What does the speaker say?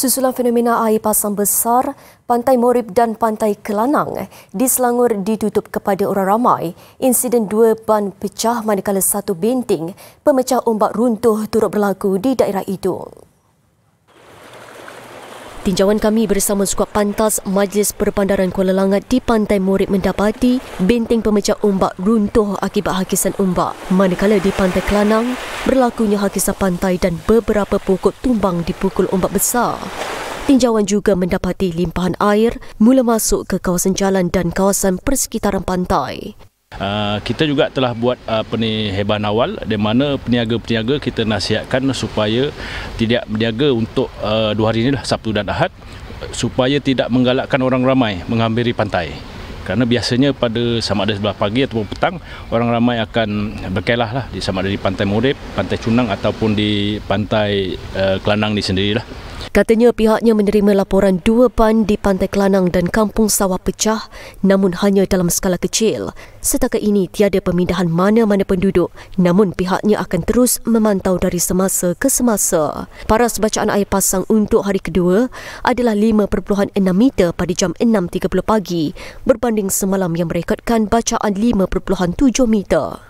susulan fenomena air pasang besar, Pantai Morib dan Pantai Kelanang di Selangor ditutup kepada orang ramai. Insiden dua ban pecah manakala satu benting pemecah ombak runtuh turut berlaku di daerah itu. Tinjauan kami bersama skuad pantas Majlis Perbandaran Kuala Langat di Pantai Murid mendapati benteng pemecah ombak runtuh akibat hakisan ombak. Manakala di Pantai Kelanang, berlakunya hakisan pantai dan beberapa pokok tumbang dipukul ombak besar. Tinjauan juga mendapati limpahan air mula masuk ke kawasan jalan dan kawasan persekitaran pantai. Uh, kita juga telah buat apa ah, ni awal di mana peniaga-peniaga kita nasihatkan supaya tidak berniaga untuk uh, dua hari ini lah Sabtu dan Ahad supaya tidak menggalakkan orang ramai menghampiri pantai. Kerana biasanya pada sama ada sebelah pagi ataupun petang orang ramai akan berkelah lah di sama ada di Pantai Murib, Pantai Cunang ataupun di Pantai uh, Kelanang ni sendirilah. Katanya pihaknya menerima laporan dua ban di Pantai Kelanang dan Kampung Sawah pecah namun hanya dalam skala kecil. Setakat ini tiada pemindahan mana-mana penduduk namun pihaknya akan terus memantau dari semasa ke semasa. Paras bacaan air pasang untuk hari kedua adalah 5.6 meter pada jam 6.30 pagi berbanding semalam yang merekodkan bacaan 5.7 meter.